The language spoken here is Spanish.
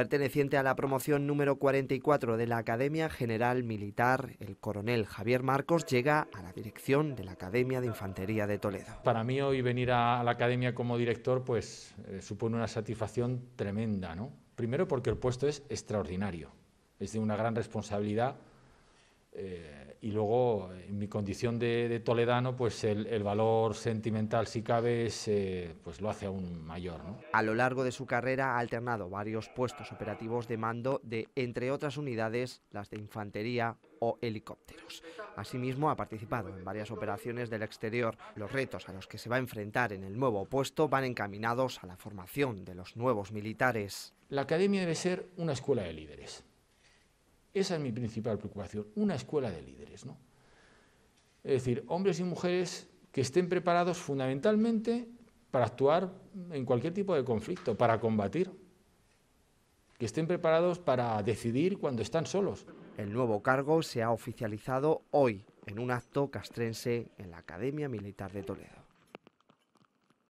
perteneciente a la promoción número 44 de la Academia General Militar, el coronel Javier Marcos llega a la dirección de la Academia de Infantería de Toledo. Para mí hoy venir a la Academia como director pues eh, supone una satisfacción tremenda, ¿no? Primero porque el puesto es extraordinario, es de una gran responsabilidad eh, y luego, en mi condición de, toledano, pues el, valor sentimental, si cabe, eh, pues lo hace aún mayor. A lo largo de su carrera ha alternado varios puestos operativos de mando de, entre otras unidades, las de infantería o helicópteros. Asimismo, ha participado en varias operaciones del exterior. Los retos a los que se va a enfrentar en el nuevo puesto van encaminados a la formación de los nuevos militares. La academia debe ser una escuela de líderes esa es mi principal preocupación, una escuela de líderes. Es decir, hombres y mujeres que estén preparados fundamentalmente para actuar en cualquier tipo de conflicto, para combatir, que estén preparados para decidir cuando están solos. El nuevo cargo se ha oficializado hoy en un acto castrense en la Academia Militar de Toledo.